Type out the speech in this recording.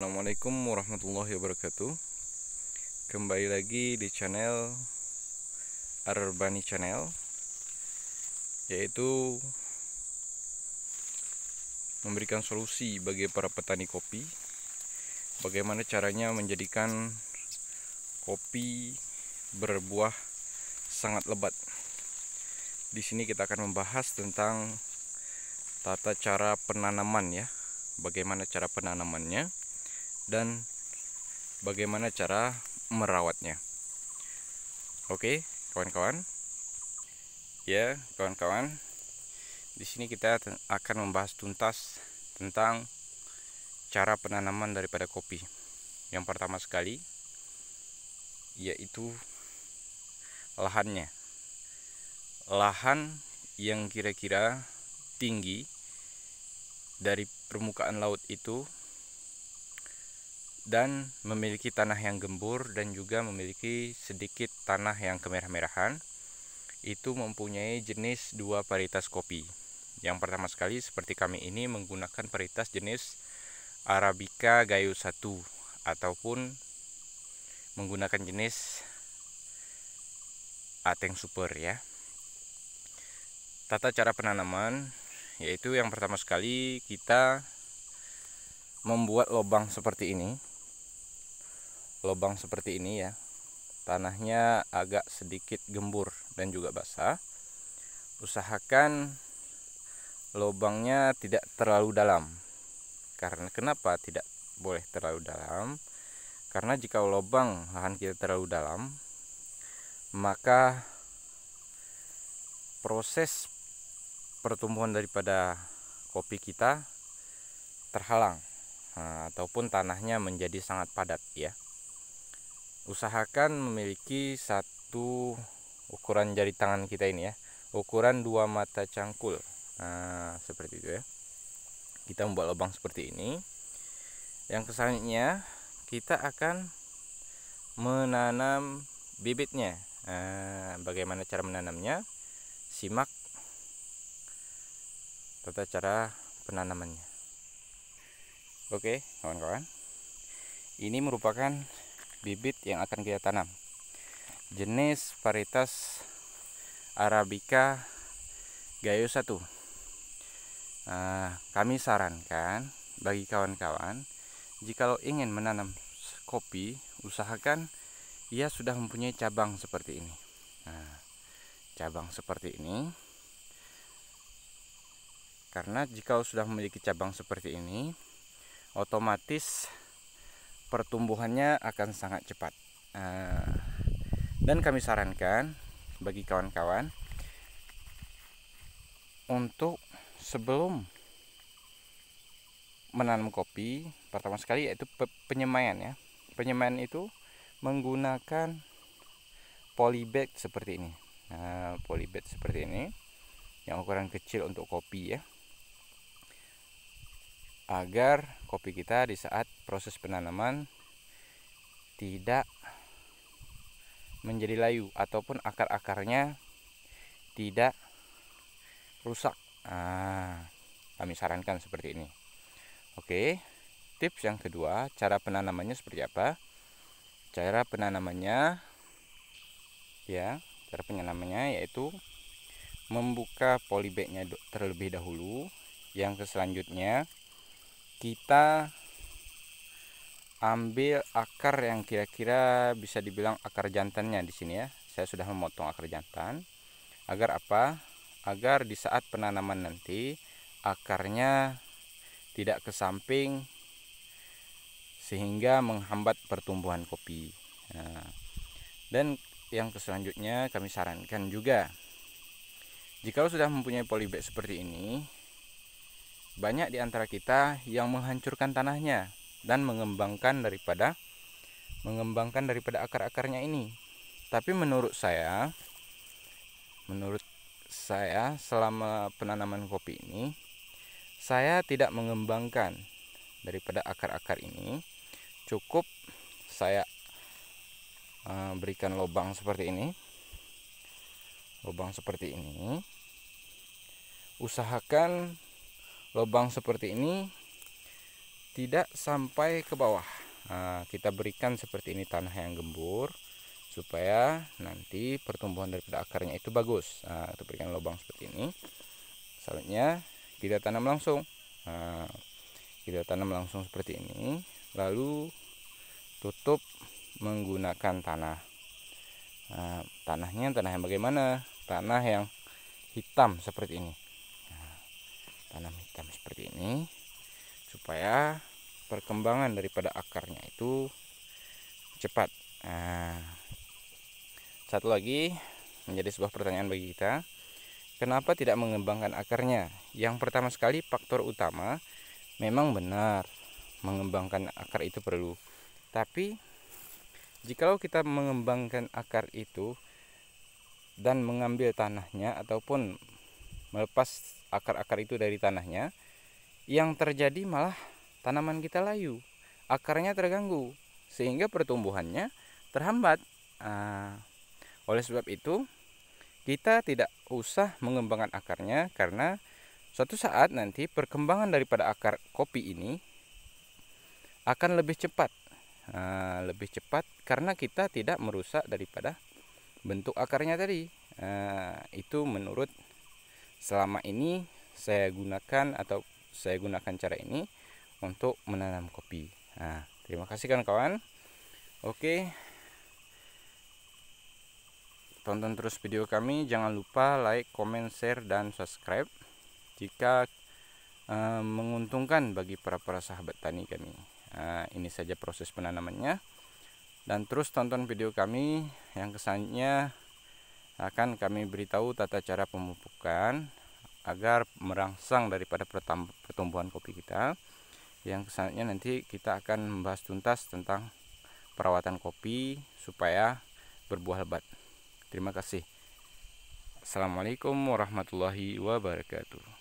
Assalamualaikum warahmatullahi wabarakatuh Kembali lagi di channel Arbani Channel Yaitu Memberikan solusi bagi para petani kopi Bagaimana caranya menjadikan Kopi berbuah sangat lebat Di sini kita akan membahas tentang Tata cara penanaman ya Bagaimana cara penanamannya dan bagaimana cara merawatnya. Oke, kawan-kawan. Ya, kawan-kawan. Di sini kita akan membahas tuntas tentang cara penanaman daripada kopi. Yang pertama sekali yaitu lahannya. Lahan yang kira-kira tinggi dari permukaan laut itu dan memiliki tanah yang gembur dan juga memiliki sedikit tanah yang kemerah-merahan itu mempunyai jenis dua varietas kopi. Yang pertama sekali seperti kami ini menggunakan varietas jenis Arabica Gayo 1 ataupun menggunakan jenis Ateng Super ya. Tata cara penanaman yaitu yang pertama sekali kita membuat lubang seperti ini lubang seperti ini ya tanahnya agak sedikit gembur dan juga basah usahakan lubangnya tidak terlalu dalam karena kenapa tidak boleh terlalu dalam karena jika lubang lahan kita terlalu dalam maka proses pertumbuhan daripada kopi kita terhalang ataupun tanahnya menjadi sangat padat ya usahakan memiliki satu ukuran jari tangan kita ini ya ukuran dua mata cangkul nah seperti itu ya kita membuat lubang seperti ini yang kesannya kita akan menanam bibitnya nah, bagaimana cara menanamnya simak tata cara penanamannya oke kawan-kawan ini merupakan bibit yang akan kita tanam. Jenis varietas Arabica Gayo 1. Ah, kami sarankan bagi kawan-kawan jikalau ingin menanam kopi, usahakan ia sudah mempunyai cabang seperti ini. Nah, cabang seperti ini karena jika sudah memiliki cabang seperti ini otomatis pertumbuhannya akan sangat cepat. Eh, dan kami sarankan bagi kawan-kawan untuk sebelum menanam kopi pertama sekali yaitu penyemaian ya. Penyemaian itu menggunakan polybag seperti ini. Nah, polybag seperti ini yang ukuran kecil untuk kopi ya agar kopi kita di saat proses penanaman tidak menjadi layu ataupun akar-akarnya tidak rusak. Nah, kami sarankan seperti ini. Oke, tips yang kedua, cara penanamannya seperti apa? Cara penanamannya ya, cara penanamannya yaitu membuka polybagnya terlebih dahulu. Yang selanjutnya kita ambil akar yang kira-kira bisa dibilang akar jantannya di sini ya. Saya sudah memotong akar jantan. Agar apa? Agar di saat penanaman nanti akarnya tidak ke samping sehingga menghambat pertumbuhan kopi. Nah, dan yang selanjutnya kami sarankan juga jika sudah mempunyai polybag seperti ini, banyak di antara kita yang menghancurkan tanahnya dan mengembangkan daripada mengembangkan daripada akar-akarnya ini. Tapi menurut saya menurut saya selama penanaman kopi ini saya tidak mengembangkan daripada akar-akar ini. Cukup saya eh, berikan lubang seperti ini. Lubang seperti ini. Usahakan lubang seperti ini tidak sampai ke bawah nah, kita berikan seperti ini tanah yang gembur supaya nanti pertumbuhan daripada akarnya itu bagus nah, kita berikan lubang seperti ini selanjutnya kita tanam langsung nah, kita tanam langsung seperti ini lalu tutup menggunakan tanah nah, tanahnya tanah yang bagaimana tanah yang hitam seperti ini tanam hitam seperti ini supaya perkembangan daripada akarnya itu cepat nah, satu lagi menjadi sebuah pertanyaan bagi kita kenapa tidak mengembangkan akarnya yang pertama sekali faktor utama memang benar mengembangkan akar itu perlu tapi jikalau kita mengembangkan akar itu dan mengambil tanahnya ataupun melepas akar-akar itu dari tanahnya, yang terjadi malah tanaman kita layu, akarnya terganggu, sehingga pertumbuhannya terhambat. nah, oleh sebab itu, kita tidak usah mengembangkan akarnya karena suatu saat nanti perkembangan daripada akar kopi ini akan lebih cepat, nah, lebih cepat karena kita tidak merusak daripada bentuk akarnya tadi. nah, itu menurut selama ini saya gunakan atau saya gunakan cara ini untuk menanam kopi nah terima kasih kawan-kawan oke tonton terus video kami jangan lupa like comment share dan subscribe jika eh, menguntungkan bagi para para sahabat tani kami eh, ini saja proses penanamannya dan terus tonton video kami yang kesannya akan kami beritahu tata cara pemupukan agar merangsang daripada pertumbuhan kopi kita yang kesannya nanti kita akan membahas tuntas tentang perawatan kopi supaya berbuah lebat terima kasih Assalamualaikum warahmatullahi wabarakatuh